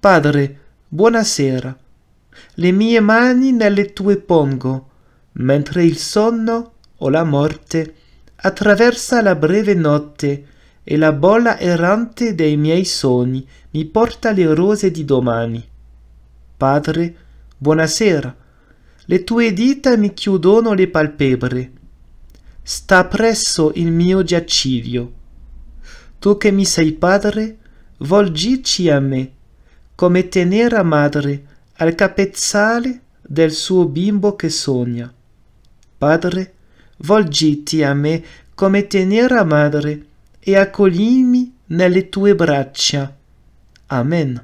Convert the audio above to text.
Padre, buonasera. Le mie mani nelle tue pongo, mentre il sonno o la morte attraversa la breve notte e la bolla errante dei miei sogni mi porta le rose di domani. Padre, buonasera. Le tue dita mi chiudono le palpebre. Sta presso il mio giaciglio. Tu che mi sei padre, volgici a me come tenera madre al capezzale del suo bimbo che sogna. Padre, volgiti a me come tenera madre e accoglimi nelle tue braccia. Amen.